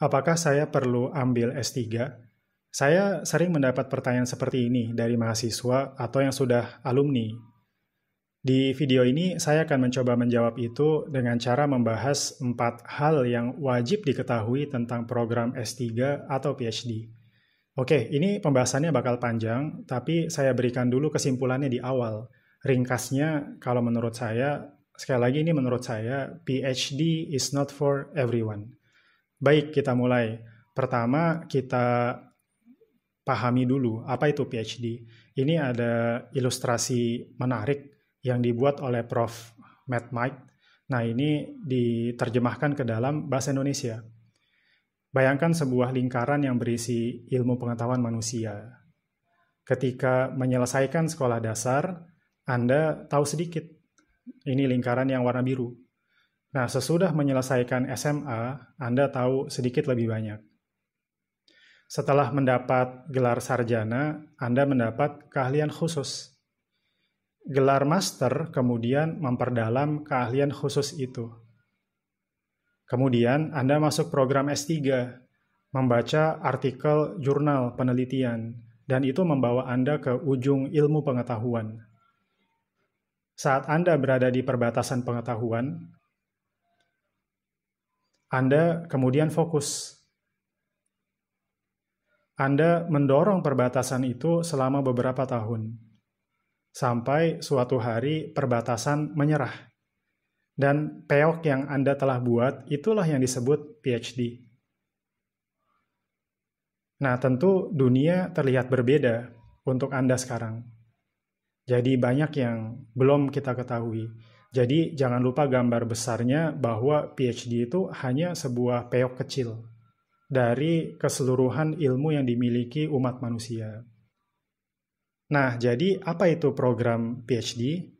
apakah saya perlu ambil S3? Saya sering mendapat pertanyaan seperti ini dari mahasiswa atau yang sudah alumni. Di video ini, saya akan mencoba menjawab itu dengan cara membahas empat hal yang wajib diketahui tentang program S3 atau PhD. Oke, ini pembahasannya bakal panjang, tapi saya berikan dulu kesimpulannya di awal. Ringkasnya, kalau menurut saya, sekali lagi ini menurut saya, PhD is not for everyone. Baik, kita mulai. Pertama, kita pahami dulu apa itu PhD. Ini ada ilustrasi menarik yang dibuat oleh Prof. Matt Mike. Nah, ini diterjemahkan ke dalam bahasa Indonesia. Bayangkan sebuah lingkaran yang berisi ilmu pengetahuan manusia. Ketika menyelesaikan sekolah dasar, Anda tahu sedikit. Ini lingkaran yang warna biru Nah, sesudah menyelesaikan SMA, Anda tahu sedikit lebih banyak. Setelah mendapat gelar sarjana, Anda mendapat keahlian khusus. Gelar master kemudian memperdalam keahlian khusus itu. Kemudian Anda masuk program S3, membaca artikel jurnal penelitian, dan itu membawa Anda ke ujung ilmu pengetahuan. Saat Anda berada di perbatasan pengetahuan, anda kemudian fokus. Anda mendorong perbatasan itu selama beberapa tahun, sampai suatu hari perbatasan menyerah. Dan peok yang Anda telah buat itulah yang disebut PhD. Nah, tentu dunia terlihat berbeda untuk Anda sekarang. Jadi banyak yang belum kita ketahui. Jadi jangan lupa gambar besarnya bahwa PhD itu hanya sebuah peok kecil dari keseluruhan ilmu yang dimiliki umat manusia. Nah, jadi apa itu program PhD?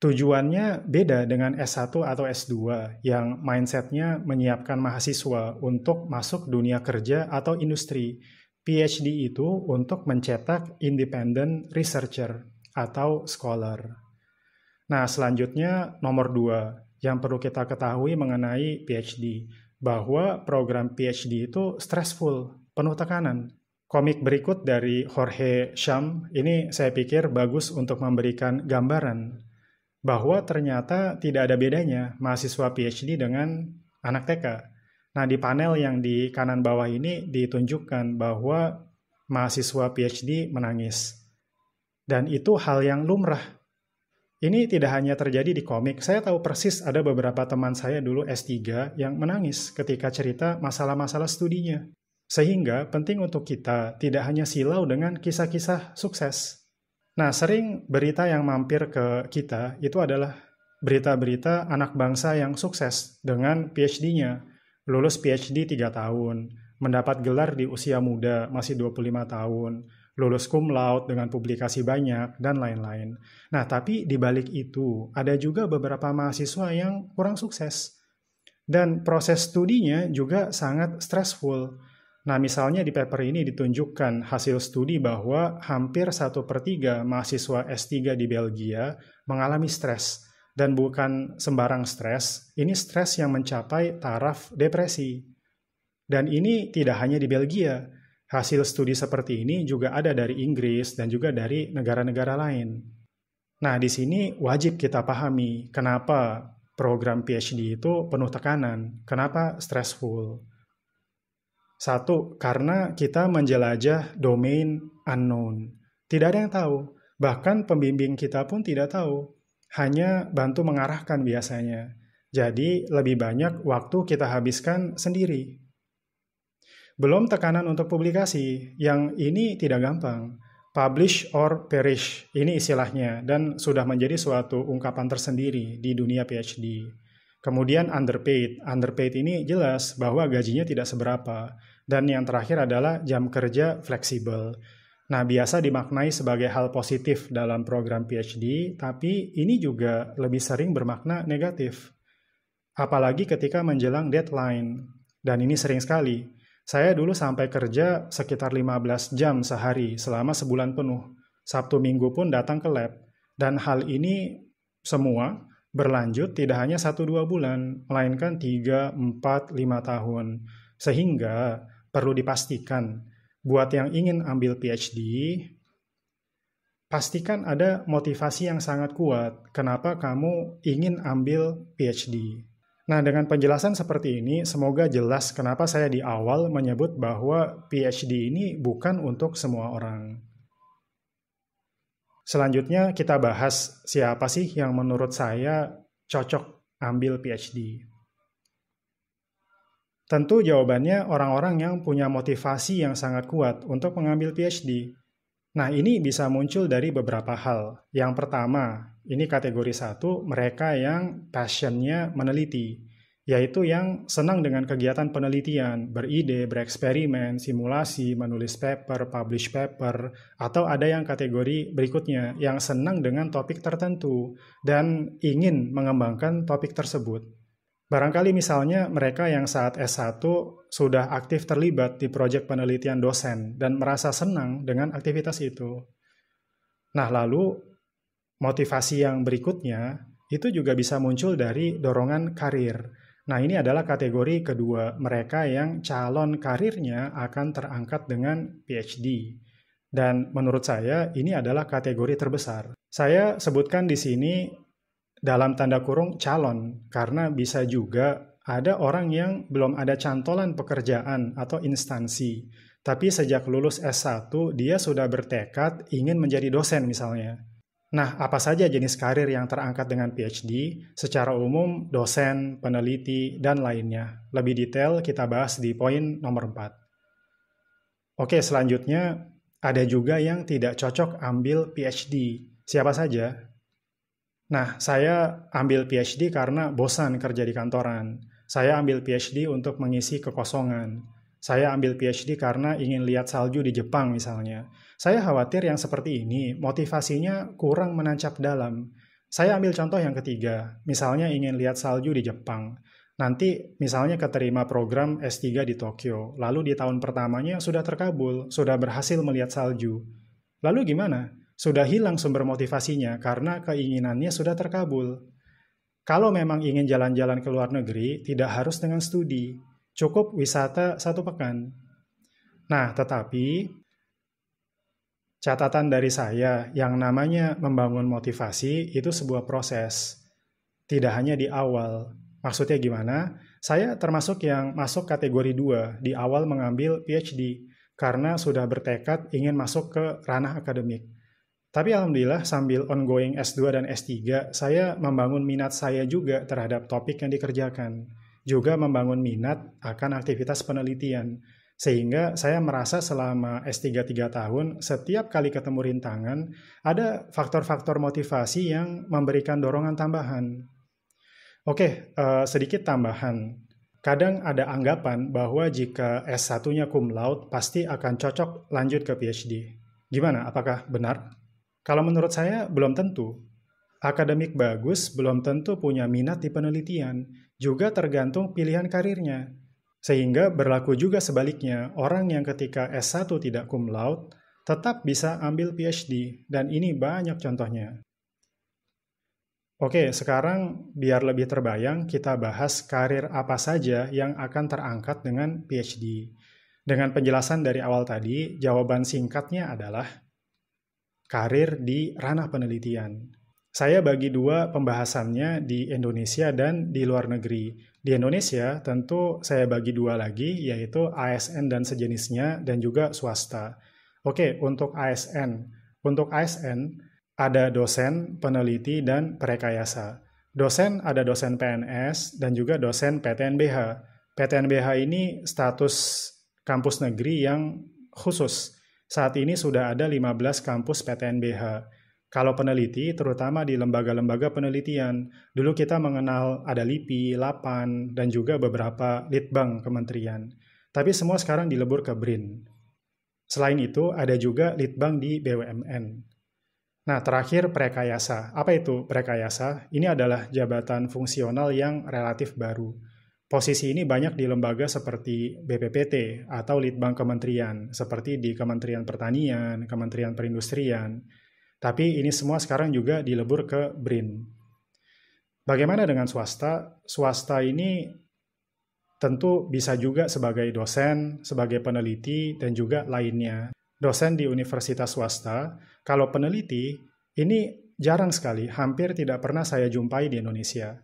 Tujuannya beda dengan S1 atau S2 yang mindsetnya menyiapkan mahasiswa untuk masuk dunia kerja atau industri. PhD itu untuk mencetak independent researcher atau scholar. Nah, selanjutnya nomor dua yang perlu kita ketahui mengenai PhD, bahwa program PhD itu stressful, penuh tekanan. Komik berikut dari Jorge Sham ini saya pikir bagus untuk memberikan gambaran bahwa ternyata tidak ada bedanya mahasiswa PhD dengan anak TK. Nah, di panel yang di kanan bawah ini ditunjukkan bahwa mahasiswa PhD menangis. Dan itu hal yang lumrah ini tidak hanya terjadi di komik, saya tahu persis ada beberapa teman saya dulu S3 yang menangis ketika cerita masalah-masalah studinya. Sehingga penting untuk kita tidak hanya silau dengan kisah-kisah sukses. Nah, sering berita yang mampir ke kita itu adalah berita-berita anak bangsa yang sukses dengan PhD-nya, lulus PhD 3 tahun, mendapat gelar di usia muda, masih 25 tahun, lulus cum laude dengan publikasi banyak, dan lain-lain. Nah, tapi di balik itu, ada juga beberapa mahasiswa yang kurang sukses. Dan proses studinya juga sangat stressful. Nah, misalnya di paper ini ditunjukkan hasil studi bahwa hampir 1 per 3 mahasiswa S3 di Belgia mengalami stres. Dan bukan sembarang stres, ini stres yang mencapai taraf depresi. Dan ini tidak hanya di Belgia, Hasil studi seperti ini juga ada dari Inggris dan juga dari negara-negara lain. Nah, di sini wajib kita pahami kenapa program PhD itu penuh tekanan, kenapa stressful. Satu, karena kita menjelajah domain unknown. Tidak ada yang tahu, bahkan pembimbing kita pun tidak tahu, hanya bantu mengarahkan biasanya. Jadi, lebih banyak waktu kita habiskan sendiri belum tekanan untuk publikasi, yang ini tidak gampang. Publish or perish, ini istilahnya, dan sudah menjadi suatu ungkapan tersendiri di dunia PhD. Kemudian underpaid. Underpaid ini jelas bahwa gajinya tidak seberapa. Dan yang terakhir adalah jam kerja fleksibel. Nah, biasa dimaknai sebagai hal positif dalam program PhD, tapi ini juga lebih sering bermakna negatif. Apalagi ketika menjelang deadline. Dan ini sering sekali. Saya dulu sampai kerja sekitar 15 jam sehari selama sebulan penuh. Sabtu minggu pun datang ke lab. Dan hal ini semua berlanjut tidak hanya 1-2 bulan, melainkan 3, 4, 5 tahun. Sehingga perlu dipastikan, buat yang ingin ambil PhD, pastikan ada motivasi yang sangat kuat kenapa kamu ingin ambil PhD. Nah, dengan penjelasan seperti ini, semoga jelas kenapa saya di awal menyebut bahwa PhD ini bukan untuk semua orang. Selanjutnya, kita bahas siapa sih yang menurut saya cocok ambil PhD. Tentu jawabannya orang-orang yang punya motivasi yang sangat kuat untuk mengambil PhD. Nah, ini bisa muncul dari beberapa hal. Yang pertama, ini kategori satu, mereka yang passionnya meneliti, yaitu yang senang dengan kegiatan penelitian, beride, bereksperimen, simulasi, menulis paper, publish paper, atau ada yang kategori berikutnya, yang senang dengan topik tertentu dan ingin mengembangkan topik tersebut. Barangkali misalnya mereka yang saat S1 sudah aktif terlibat di proyek penelitian dosen dan merasa senang dengan aktivitas itu. Nah, lalu motivasi yang berikutnya itu juga bisa muncul dari dorongan karir. Nah, ini adalah kategori kedua, mereka yang calon karirnya akan terangkat dengan PhD. Dan menurut saya, ini adalah kategori terbesar. Saya sebutkan di sini dalam tanda kurung calon karena bisa juga ada orang yang belum ada cantolan pekerjaan atau instansi tapi sejak lulus S1 dia sudah bertekad ingin menjadi dosen misalnya. Nah, apa saja jenis karir yang terangkat dengan PhD? Secara umum dosen, peneliti, dan lainnya. Lebih detail kita bahas di poin nomor 4. Oke, selanjutnya ada juga yang tidak cocok ambil PhD. Siapa saja? Nah, saya ambil PhD karena bosan kerja di kantoran. Saya ambil PhD untuk mengisi kekosongan. Saya ambil PhD karena ingin lihat salju di Jepang misalnya. Saya khawatir yang seperti ini motivasinya kurang menancap dalam. Saya ambil contoh yang ketiga, misalnya ingin lihat salju di Jepang. Nanti misalnya keterima program S3 di Tokyo, lalu di tahun pertamanya sudah terkabul, sudah berhasil melihat salju. Lalu gimana? sudah hilang sumber motivasinya karena keinginannya sudah terkabul. Kalau memang ingin jalan-jalan ke luar negeri, tidak harus dengan studi, cukup wisata satu pekan. Nah, tetapi catatan dari saya yang namanya membangun motivasi itu sebuah proses, tidak hanya di awal. Maksudnya gimana? Saya termasuk yang masuk kategori 2 di awal mengambil PhD karena sudah bertekad ingin masuk ke ranah akademik. Tapi alhamdulillah sambil ongoing S2 dan S3, saya membangun minat saya juga terhadap topik yang dikerjakan. Juga membangun minat akan aktivitas penelitian. Sehingga saya merasa selama S3 3 tahun, setiap kali ketemu rintangan, ada faktor-faktor motivasi yang memberikan dorongan tambahan. Oke, uh, sedikit tambahan. Kadang ada anggapan bahwa jika S1-nya cum laude, pasti akan cocok lanjut ke PhD. Gimana, apakah benar? Kalau menurut saya, belum tentu. Akademik bagus belum tentu punya minat di penelitian, juga tergantung pilihan karirnya. Sehingga berlaku juga sebaliknya, orang yang ketika S1 tidak cum laude tetap bisa ambil PhD, dan ini banyak contohnya. Oke, sekarang biar lebih terbayang, kita bahas karir apa saja yang akan terangkat dengan PhD. Dengan penjelasan dari awal tadi, jawaban singkatnya adalah karir di ranah penelitian. Saya bagi dua pembahasannya di Indonesia dan di luar negeri. Di Indonesia tentu saya bagi dua lagi yaitu ASN dan sejenisnya dan juga swasta. Oke, untuk ASN. Untuk ASN ada dosen, peneliti, dan perekayasa. Dosen ada dosen PNS dan juga dosen PTNBH. PTNBH ini status kampus negeri yang khusus saat ini sudah ada 15 kampus PTNBH. Kalau peneliti, terutama di lembaga-lembaga penelitian, dulu kita mengenal ada LIPI, LAPAN, dan juga beberapa litbang kementerian. Tapi semua sekarang dilebur ke BRIN. Selain itu, ada juga litbang di BUMN. Nah, terakhir prekayasa. Apa itu prekayasa? Ini adalah jabatan fungsional yang relatif baru Posisi ini banyak di lembaga seperti BPPT atau Litbang Kementerian, seperti di Kementerian Pertanian, Kementerian Perindustrian. Tapi ini semua sekarang juga dilebur ke BRIN. Bagaimana dengan swasta? Swasta ini tentu bisa juga sebagai dosen, sebagai peneliti, dan juga lainnya. Dosen di universitas swasta, kalau peneliti, ini jarang sekali, hampir tidak pernah saya jumpai di Indonesia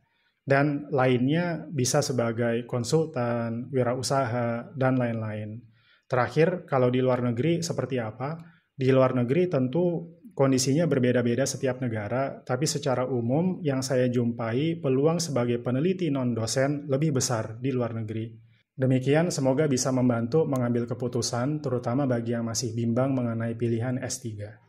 dan lainnya bisa sebagai konsultan, wirausaha, dan lain-lain. Terakhir, kalau di luar negeri seperti apa? Di luar negeri tentu kondisinya berbeda-beda setiap negara, tapi secara umum yang saya jumpai peluang sebagai peneliti non-dosen lebih besar di luar negeri. Demikian semoga bisa membantu mengambil keputusan terutama bagi yang masih bimbang mengenai pilihan S3.